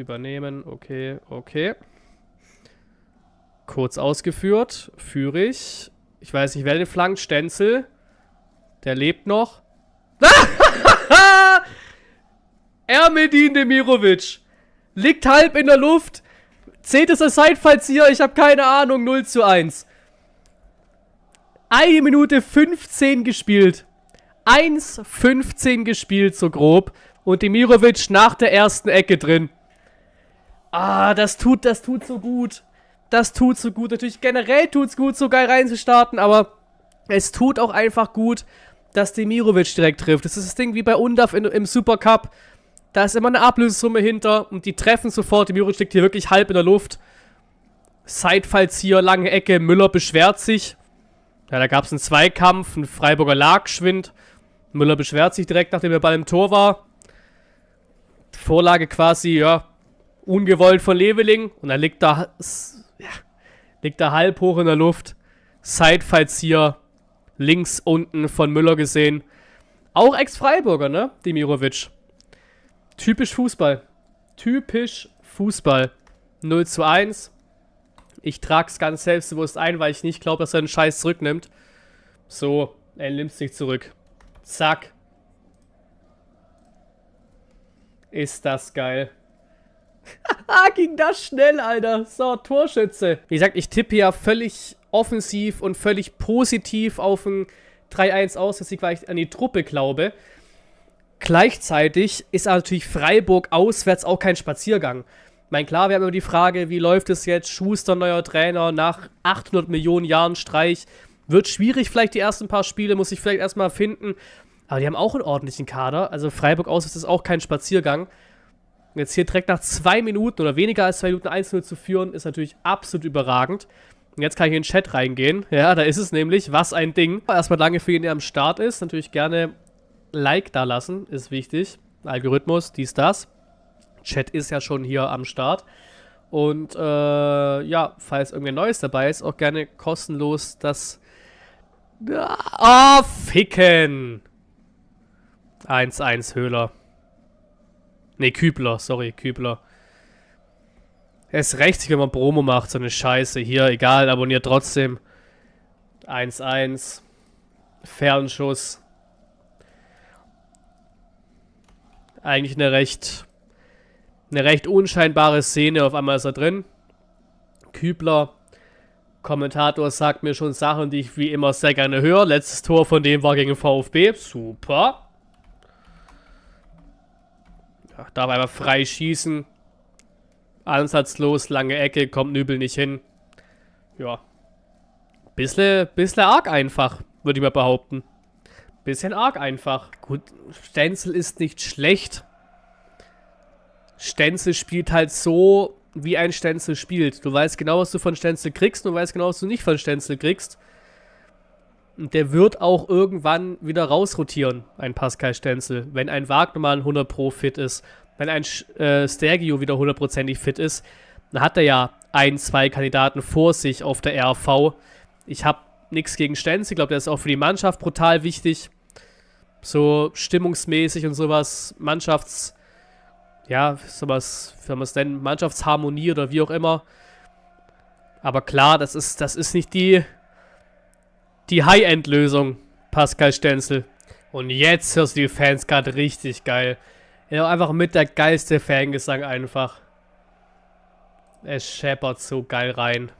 Übernehmen. Okay, okay. Kurz ausgeführt. führe Ich Ich weiß nicht, wer den flankt. Stenzel. Der lebt noch. Ermedin Demirovic. Liegt halb in der Luft. Zählt es als Sidefalls Ich habe keine Ahnung. 0 zu 1. Eine Minute 15 gespielt. 1,15 gespielt, so grob. Und Demirovic nach der ersten Ecke drin. Ah, das tut, das tut so gut. Das tut so gut. Natürlich generell tut's gut, so geil reinzustarten, aber es tut auch einfach gut, dass Demirovic direkt trifft. Das ist das Ding wie bei Undav in, im Supercup. Da ist immer eine Ablösesumme hinter und die treffen sofort. Demirovic liegt hier wirklich halb in der Luft. Sidefalls hier, lange Ecke, Müller beschwert sich. Ja, da gab es einen Zweikampf, ein Freiburger Lagschwind. Müller beschwert sich direkt, nachdem er Ball im Tor war. Vorlage quasi, ja, Ungewollt von Leveling. Und dann liegt da, ja, liegt da halb hoch in der Luft. Sidefights hier links unten von Müller gesehen. Auch Ex-Freiburger, ne? Demirovic. Typisch Fußball. Typisch Fußball. 0 zu 1. Ich trage es ganz selbstbewusst ein, weil ich nicht glaube, dass er den Scheiß zurücknimmt. So, er nimmt es nicht zurück. Zack. Ist das geil. Ah, ging das schnell, Alter. So, Torschütze. Wie gesagt, ich tippe ja völlig offensiv und völlig positiv auf ein 3-1 aus, dass ich an die Truppe glaube. Gleichzeitig ist natürlich Freiburg auswärts auch kein Spaziergang. Ich meine, klar, wir haben immer die Frage, wie läuft es jetzt? Schuster, neuer Trainer, nach 800 Millionen Jahren Streich. Wird schwierig vielleicht die ersten paar Spiele, muss ich vielleicht erstmal finden. Aber die haben auch einen ordentlichen Kader. Also Freiburg auswärts ist auch kein Spaziergang. Und Jetzt hier direkt nach zwei Minuten oder weniger als zwei Minuten 1 zu führen, ist natürlich absolut überragend. Und jetzt kann ich in den Chat reingehen. Ja, da ist es nämlich. Was ein Ding. Erstmal danke für jeden, der am Start ist. Natürlich gerne Like da lassen, ist wichtig. Algorithmus, dies, das. Chat ist ja schon hier am Start. Und äh, ja, falls irgendwer Neues dabei ist, auch gerne kostenlos das... Ah, ficken! 1-1 Höhler. Ne, Kübler, sorry, Kübler. Es rächt sich, wenn man Promo macht, so eine Scheiße. Hier, egal, abonniert trotzdem. 1-1. Fernschuss. Eigentlich eine recht, eine recht unscheinbare Szene. Auf einmal ist er drin. Kübler. Kommentator sagt mir schon Sachen, die ich wie immer sehr gerne höre. Letztes Tor von dem war gegen VfB. Super. Super. Ach, darf einmal frei schießen. Ansatzlos, lange Ecke, kommt Nübel nicht hin. Ja. Bissle, bissle arg einfach, würde ich mal behaupten. Bisschen arg einfach. Gut, Stenzel ist nicht schlecht. Stenzel spielt halt so, wie ein Stenzel spielt. Du weißt genau, was du von Stenzel kriegst und du weißt genau, was du nicht von Stenzel kriegst. Und der wird auch irgendwann wieder rausrotieren, ein Pascal Stenzel, wenn ein Wagner mal 100 Pro fit ist, wenn ein äh, Stergio wieder hundertprozentig fit ist, dann hat er ja ein, zwei Kandidaten vor sich auf der RV. Ich habe nichts gegen Stenzel, ich glaube, der ist auch für die Mannschaft brutal wichtig. So stimmungsmäßig und sowas, Mannschafts, ja, sowas, wie man es nennen, Mannschaftsharmonie oder wie auch immer. Aber klar, das ist, das ist nicht die die High-End-Lösung, Pascal Stenzel. Und jetzt hörst du die Fans gerade richtig geil. Ja, einfach mit der geilste Fangesang einfach. Es scheppert so geil rein.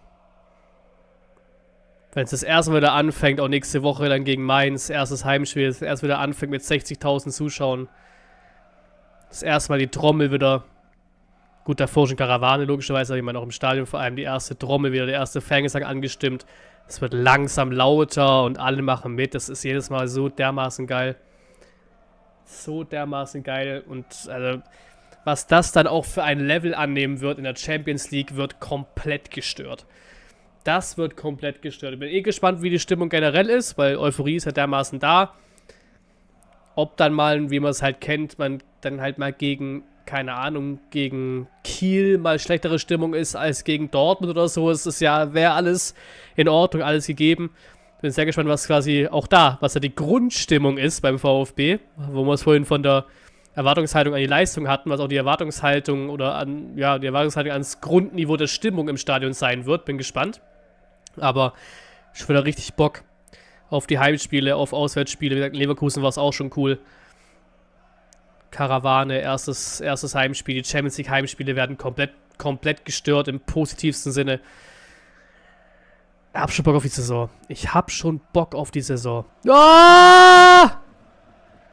Wenn es das erste Mal wieder anfängt, auch nächste Woche dann gegen Mainz, erstes Heimspiel, das erst wieder anfängt mit 60.000 Zuschauern. Das erste Mal die Trommel wieder gut, davor schon Karawane, logischerweise, aber ich meine auch im Stadion vor allem die erste Trommel wieder, der erste Fangesang angestimmt. Es wird langsam lauter und alle machen mit. Das ist jedes Mal so dermaßen geil. So dermaßen geil. Und also, was das dann auch für ein Level annehmen wird in der Champions League, wird komplett gestört. Das wird komplett gestört. Ich bin eh gespannt, wie die Stimmung generell ist, weil Euphorie ist ja dermaßen da. Ob dann mal, wie man es halt kennt, man dann halt mal gegen keine Ahnung, gegen Kiel mal schlechtere Stimmung ist als gegen Dortmund oder so. Es ist ja, wäre alles in Ordnung, alles gegeben. Bin sehr gespannt, was quasi auch da, was da die Grundstimmung ist beim VfB, wo wir es vorhin von der Erwartungshaltung an die Leistung hatten, was auch die Erwartungshaltung oder an, ja, die Erwartungshaltung ans Grundniveau der Stimmung im Stadion sein wird. Bin gespannt. Aber ich würde richtig Bock auf die Heimspiele, auf Auswärtsspiele. Wie gesagt, in Leverkusen war es auch schon cool. Karawane, erstes, erstes Heimspiel. Die Champions League Heimspiele werden komplett, komplett gestört im positivsten Sinne. Ich hab schon Bock auf die Saison. Ich hab schon Bock auf die Saison. Ah!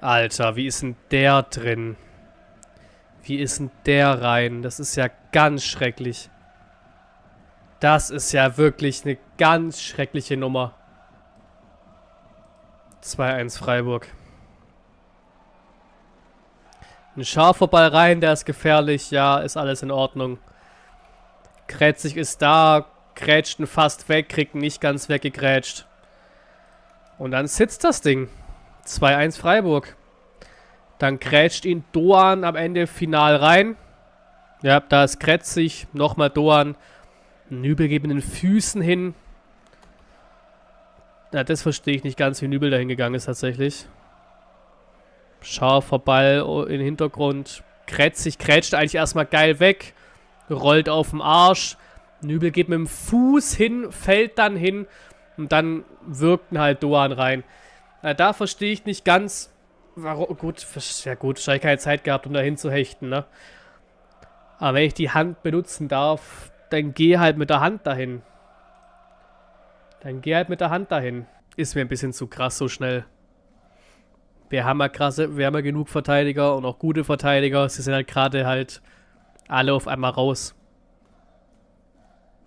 Alter, wie ist denn der drin? Wie ist denn der rein? Das ist ja ganz schrecklich. Das ist ja wirklich eine ganz schreckliche Nummer. 2-1 Freiburg. Ein scharfer Ball rein, der ist gefährlich. Ja, ist alles in Ordnung. Krätzig ist da. Grätscht ihn fast weg, kriegt ihn nicht ganz weggegrätscht. Und dann sitzt das Ding. 2-1 Freiburg. Dann grätscht ihn Doan am Ende final rein. Ja, da ist Krätzig. Nochmal Doan. Einen übergebenen Füßen hin. Na, ja, das verstehe ich nicht ganz, wie Nübel dahin gegangen ist tatsächlich. Scharfer Ball in den Hintergrund. Kretzig krätscht eigentlich erstmal geil weg. Rollt auf dem Arsch. Nübel geht mit dem Fuß hin, fällt dann hin. Und dann wirkten halt Doan rein. da verstehe ich nicht ganz, warum. Gut, ja gut, wahrscheinlich keine Zeit gehabt, um da hinzuhechten, ne? Aber wenn ich die Hand benutzen darf, dann geh halt mit der Hand dahin. Dann geh halt mit der Hand dahin. Ist mir ein bisschen zu krass so schnell wir haben ja krasse, wir haben ja genug Verteidiger und auch gute Verteidiger. Sie sind halt gerade halt alle auf einmal raus.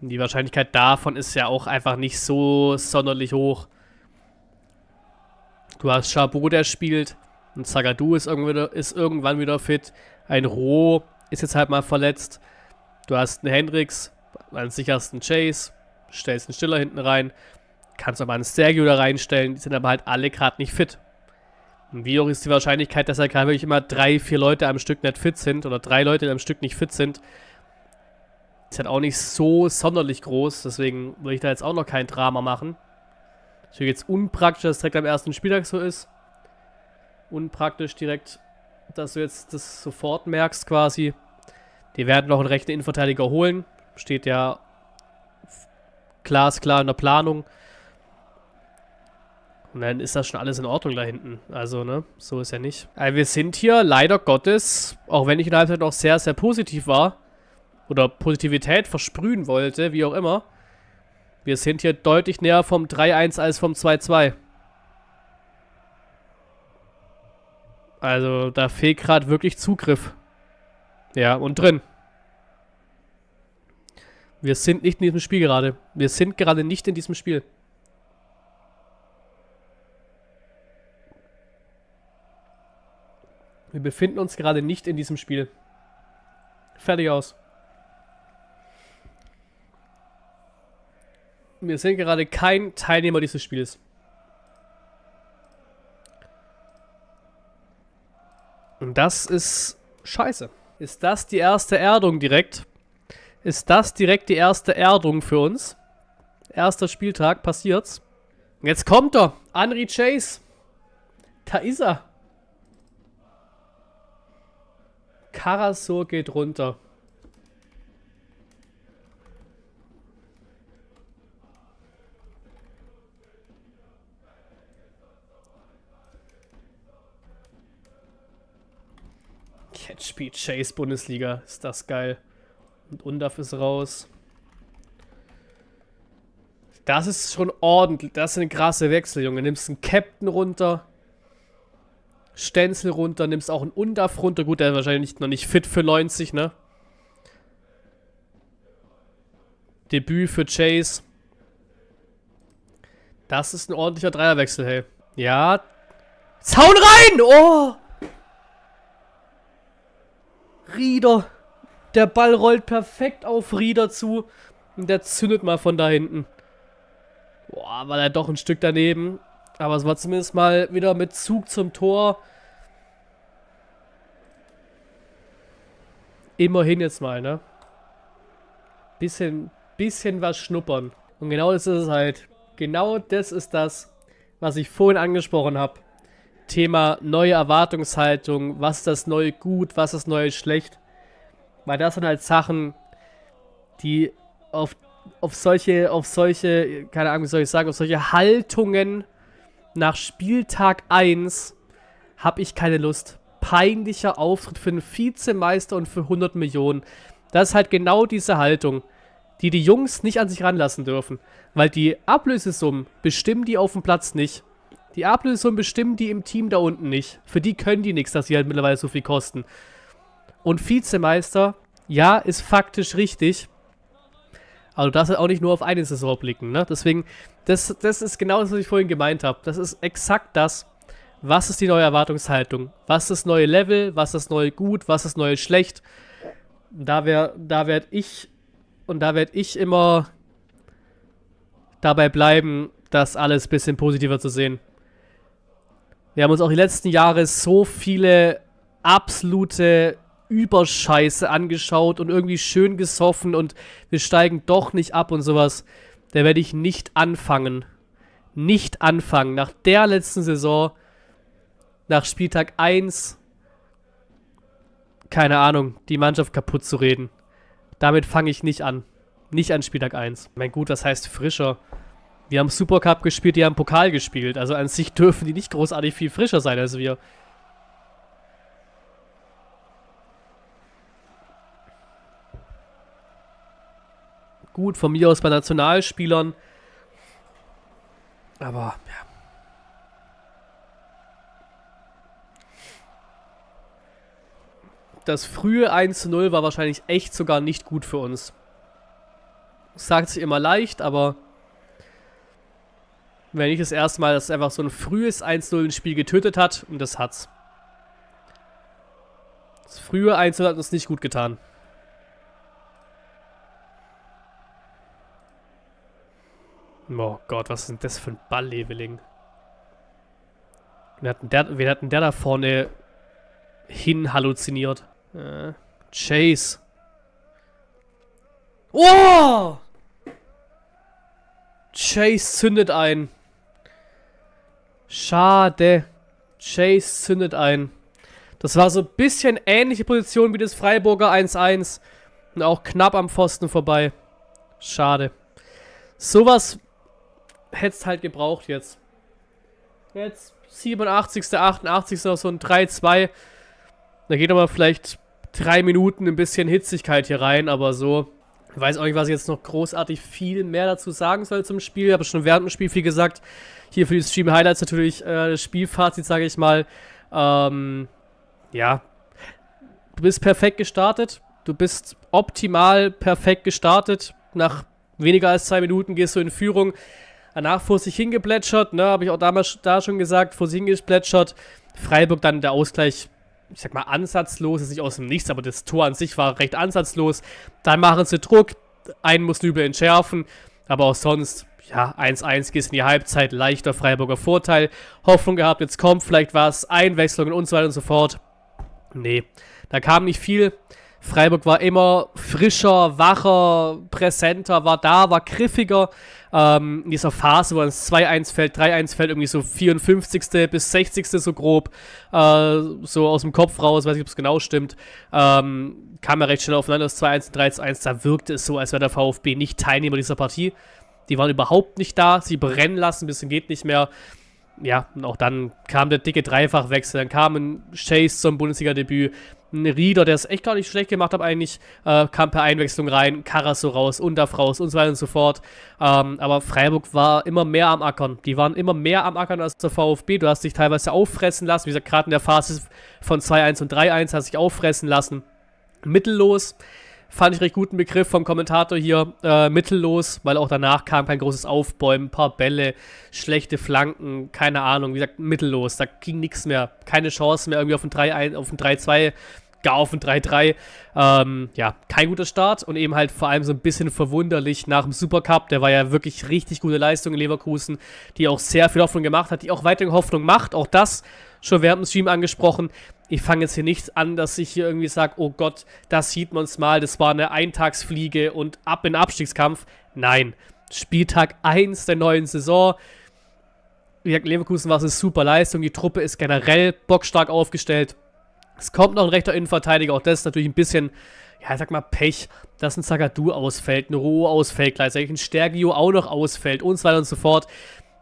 Und die Wahrscheinlichkeit davon ist ja auch einfach nicht so sonderlich hoch. Du hast Chabot, der spielt. Ein Zagadou ist, ist, irgendwann wieder fit. Ein Roh ist jetzt halt mal verletzt. Du hast einen Hendrix, einen sichersten Chase. Stellst einen Stiller hinten rein. Kannst aber einen Sergio da reinstellen. Die sind aber halt alle gerade nicht fit. Wie hoch ist die Wahrscheinlichkeit, dass da gerade wirklich immer drei, vier Leute am Stück nicht fit sind oder drei Leute am Stück nicht fit sind? Ist halt auch nicht so sonderlich groß, deswegen will ich da jetzt auch noch kein Drama machen. Ist jetzt unpraktisch, dass es direkt am ersten Spieltag so ist. Unpraktisch direkt, dass du jetzt das sofort merkst quasi. Die werden noch einen rechten Innenverteidiger holen. Steht ja glasklar in der Planung. Und dann ist das schon alles in Ordnung da hinten. Also, ne, so ist ja nicht. Also wir sind hier leider Gottes, auch wenn ich in der Halbzeit noch sehr, sehr positiv war oder Positivität versprühen wollte, wie auch immer. Wir sind hier deutlich näher vom 3-1 als vom 2-2. Also, da fehlt gerade wirklich Zugriff. Ja, und drin. Wir sind nicht in diesem Spiel gerade. Wir sind gerade nicht in diesem Spiel. Wir befinden uns gerade nicht in diesem Spiel. Fertig aus. Wir sind gerade kein Teilnehmer dieses Spiels. Und das ist scheiße. Ist das die erste Erdung direkt? Ist das direkt die erste Erdung für uns? Erster Spieltag, passiert's. Und jetzt kommt er, Henry Chase. Da ist er. Karasur geht runter. Catch Chase Bundesliga. Ist das geil. Und Undaf ist raus. Das ist schon ordentlich. Das ist eine krasse Wechsel, Junge. Nimmst einen Captain runter. Stenzel runter, nimmst auch einen Undav runter. Gut, der ist wahrscheinlich noch nicht fit für 90, ne? Debüt für Chase. Das ist ein ordentlicher Dreierwechsel, hey. Ja. Zaun rein! Oh! Rieder. Der Ball rollt perfekt auf Rieder zu. Und der zündet mal von da hinten. Boah, war der doch ein Stück daneben. Aber es war zumindest mal wieder mit Zug zum Tor. Immerhin jetzt mal, ne? Bisschen, bisschen was schnuppern. Und genau das ist es halt. Genau das ist das, was ich vorhin angesprochen habe. Thema neue Erwartungshaltung, was ist das neue gut, was ist das neue schlecht. Weil das sind halt Sachen, die auf, auf solche, auf solche, keine Ahnung, wie soll ich sagen, auf solche Haltungen nach Spieltag 1 habe ich keine Lust. Peinlicher Auftritt für einen Vizemeister und für 100 Millionen. Das ist halt genau diese Haltung, die die Jungs nicht an sich ranlassen dürfen. Weil die Ablösesummen bestimmen die auf dem Platz nicht. Die Ablösesummen bestimmen die im Team da unten nicht. Für die können die nichts, dass sie halt mittlerweile so viel kosten. Und Vizemeister, ja, ist faktisch richtig. Also das auch nicht nur auf eine Saison blicken. Ne? Deswegen, das, das ist genau das, was ich vorhin gemeint habe. Das ist exakt das. Was ist die neue Erwartungshaltung? Was ist das neue Level? Was ist das neue Gut? Was ist das neue Schlecht? Da, wär, da werde ich und da werde ich immer dabei bleiben, das alles ein bisschen positiver zu sehen. Wir haben uns auch die letzten Jahre so viele absolute Überscheiße angeschaut und irgendwie schön gesoffen und wir steigen doch nicht ab und sowas. Da werde ich nicht anfangen. Nicht anfangen. Nach der letzten Saison, nach Spieltag 1, keine Ahnung, die Mannschaft kaputt zu reden. Damit fange ich nicht an. Nicht an Spieltag 1. Mein Gut, was heißt frischer? Wir haben Supercup gespielt, die haben Pokal gespielt. Also an sich dürfen die nicht großartig viel frischer sein als wir. Gut, von mir aus bei Nationalspielern. Aber, ja. Das frühe 1-0 war wahrscheinlich echt sogar nicht gut für uns. Das sagt sich immer leicht, aber wenn nicht das erste Mal, dass einfach so ein frühes 1-0 ein Spiel getötet hat und das hat's. Das frühe 1-0 hat uns nicht gut getan. Oh Gott, was ist denn das für ein Ballleveling? Wir hatten der, wir hatten der da vorne hin halluziniert. Äh, Chase. Oh! Chase zündet ein. Schade. Chase zündet ein. Das war so ein bisschen ähnliche Position wie das Freiburger 1-1. Und auch knapp am Pfosten vorbei. Schade. Sowas hättest halt gebraucht jetzt. Jetzt 87., 88. so ein 3-2. Da geht aber vielleicht drei Minuten ein bisschen Hitzigkeit hier rein, aber so. Ich weiß auch nicht, was ich jetzt noch großartig viel mehr dazu sagen soll zum Spiel. Ich habe schon während dem Spiel viel gesagt. Hier für die Stream-Highlights natürlich äh, das Spielfazit, sage ich mal. Ähm, ja. Du bist perfekt gestartet. Du bist optimal perfekt gestartet. Nach weniger als zwei Minuten gehst du in Führung. Danach vor sich hingeplätschert, ne, habe ich auch damals da schon gesagt, vor sich hingeplätschert. Freiburg dann der Ausgleich, ich sag mal, ansatzlos, ist nicht aus dem Nichts, aber das Tor an sich war recht ansatzlos. Dann machen sie Druck, einen muss Nübel entschärfen, aber auch sonst, ja, 1-1 geht in die Halbzeit, leichter Freiburger Vorteil. Hoffnung gehabt, jetzt kommt vielleicht was, Einwechslungen und so weiter und so fort. Nee, da kam nicht viel. Freiburg war immer frischer, wacher, präsenter, war da, war griffiger. Ähm, in dieser Phase, wo uns 2-1 fällt, 3-1 fällt, irgendwie so 54. bis 60. so grob, äh, so aus dem Kopf raus, weiß nicht, ob es genau stimmt, ähm, kam er recht schnell aufeinander, das 2-1 und 3-1, da wirkte es so, als wäre der VfB nicht Teilnehmer dieser Partie. Die waren überhaupt nicht da, sie brennen lassen, ein bisschen geht nicht mehr ja, und auch dann kam der dicke Dreifachwechsel, dann kam ein Chase zum Bundesliga-Debüt, ein Rieder, der es echt gar nicht schlecht gemacht hat eigentlich, äh, kam per Einwechslung rein, Karas raus, Undaf raus und so weiter und so fort. Ähm, aber Freiburg war immer mehr am Ackern. Die waren immer mehr am Ackern als der VfB. Du hast dich teilweise auffressen lassen. Wie gesagt, gerade in der Phase von 2-1 und 3-1 hast du dich auffressen lassen. Mittellos fand ich recht guten Begriff vom Kommentator hier, äh, mittellos, weil auch danach kam kein großes Aufbäumen, ein paar Bälle, schlechte Flanken, keine Ahnung, wie gesagt, mittellos, da ging nichts mehr, keine Chance mehr irgendwie auf ein 3-1, auf ein 3-2, gar auf ein 3-3. Ähm, ja, kein guter Start und eben halt vor allem so ein bisschen verwunderlich nach dem Supercup. Der war ja wirklich richtig gute Leistung in Leverkusen, die auch sehr viel Hoffnung gemacht hat, die auch weiterhin Hoffnung macht. Auch das schon während dem Stream angesprochen ich fange jetzt hier nicht an, dass ich hier irgendwie sage, oh Gott, das sieht man es mal, das war eine Eintagsfliege und ab in Abstiegskampf. Nein, Spieltag 1 der neuen Saison. Wie gesagt, Leverkusen war es eine super Leistung, die Truppe ist generell bockstark aufgestellt. Es kommt noch ein rechter Innenverteidiger, auch das ist natürlich ein bisschen, ja, ich sag mal Pech, dass ein Sagadu ausfällt, ein Ruhe ausfällt, gleichzeitig ein Stergio auch noch ausfällt und so weiter und so fort.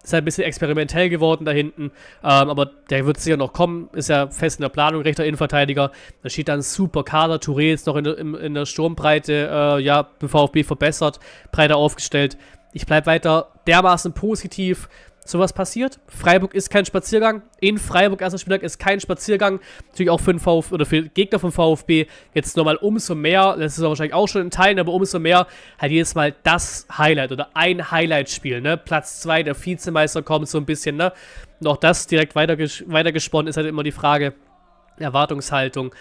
Ist halt ein bisschen experimentell geworden da hinten. Ähm, aber der wird sicher noch kommen. Ist ja fest in der Planung, rechter Innenverteidiger. Da steht dann super Kader. Touré ist noch in, in, in der Sturmbreite, äh, ja, beim VfB verbessert, breiter aufgestellt. Ich bleibe weiter dermaßen positiv sowas passiert. Freiburg ist kein Spaziergang. In Freiburg erster Spieltag ist kein Spaziergang. Natürlich auch für den VfB oder für Gegner vom VfB jetzt nochmal umso mehr, das ist wahrscheinlich auch schon in Teilen, aber umso mehr halt jedes Mal das Highlight oder ein Highlight-Spiel, ne? Platz 2, der Vizemeister kommt so ein bisschen, ne? Und auch das direkt weiterges weitergesponnen ist halt immer die Frage Erwartungshaltung.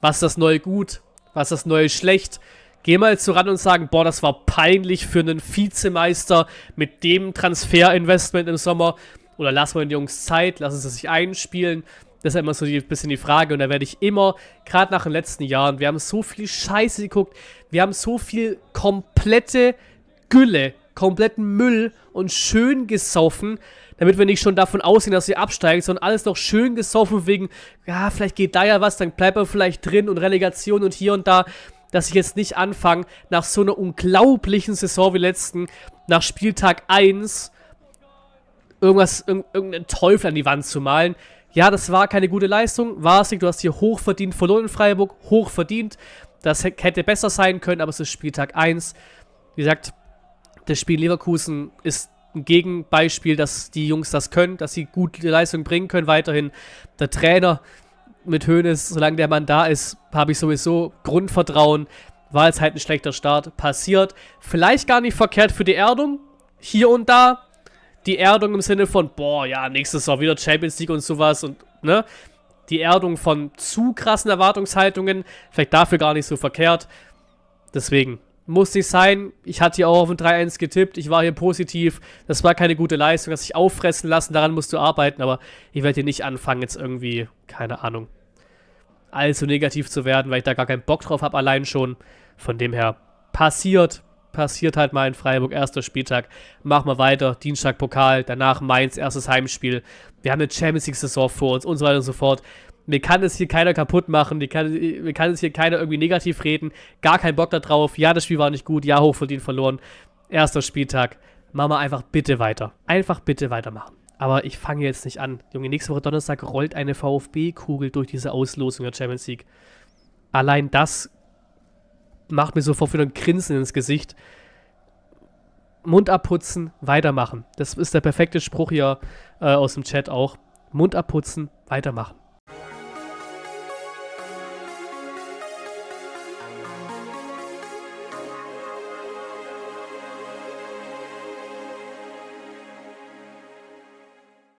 Was ist das neue Gut? Was ist das neue Schlecht? Geh mal so ran und sagen, boah, das war peinlich für einen Vizemeister mit dem Transferinvestment im Sommer. Oder lass mal den Jungs Zeit, lassen sie sich einspielen. Das ist immer so ein bisschen die Frage. Und da werde ich immer, gerade nach den letzten Jahren, wir haben so viel Scheiße geguckt. Wir haben so viel komplette Gülle, kompletten Müll und schön gesoffen, damit wir nicht schon davon ausgehen, dass wir absteigen, sondern alles noch schön gesoffen wegen, ja, vielleicht geht da ja was, dann bleibt er vielleicht drin und Relegation und hier und da dass ich jetzt nicht anfange, nach so einer unglaublichen Saison wie letzten, nach Spieltag 1, irgendwas, irg irgendeinen Teufel an die Wand zu malen. Ja, das war keine gute Leistung, war es nicht. Du hast hier hochverdient verloren in Freiburg, hochverdient. Das hätte besser sein können, aber es ist Spieltag 1. Wie gesagt, das Spiel Leverkusen ist ein Gegenbeispiel, dass die Jungs das können, dass sie gute Leistung bringen können weiterhin. Der Trainer mit Hönes, solange der Mann da ist, habe ich sowieso Grundvertrauen. War jetzt halt ein schlechter Start. Passiert. Vielleicht gar nicht verkehrt für die Erdung. Hier und da. Die Erdung im Sinne von, boah, ja, nächstes Jahr wieder Champions League und sowas und, ne? Die Erdung von zu krassen Erwartungshaltungen. Vielleicht dafür gar nicht so verkehrt. Deswegen, muss nicht sein. Ich hatte hier auch auf ein 3-1 getippt. Ich war hier positiv. Das war keine gute Leistung. Das sich auffressen lassen, daran musst du arbeiten. Aber ich werde hier nicht anfangen, jetzt irgendwie, keine Ahnung, allzu negativ zu werden, weil ich da gar keinen Bock drauf habe, allein schon. Von dem her passiert, passiert halt mal in Freiburg, erster Spieltag. Machen wir weiter, Dienstag Pokal, danach Mainz, erstes Heimspiel. Wir haben eine Champions League-Saison vor uns und so weiter und so fort. Mir kann es hier keiner kaputt machen, mir kann, mir kann es hier keiner irgendwie negativ reden. Gar keinen Bock da drauf. Ja, das Spiel war nicht gut, ja, hochverdient verloren. Erster Spieltag. Machen wir einfach bitte weiter. Einfach bitte weitermachen. Aber ich fange jetzt nicht an. Junge, nächste Woche Donnerstag rollt eine VfB-Kugel durch diese Auslosung der Champions League. Allein das macht mir sofort wieder ein Grinsen ins Gesicht. Mund abputzen, weitermachen. Das ist der perfekte Spruch hier äh, aus dem Chat auch. Mund abputzen, weitermachen.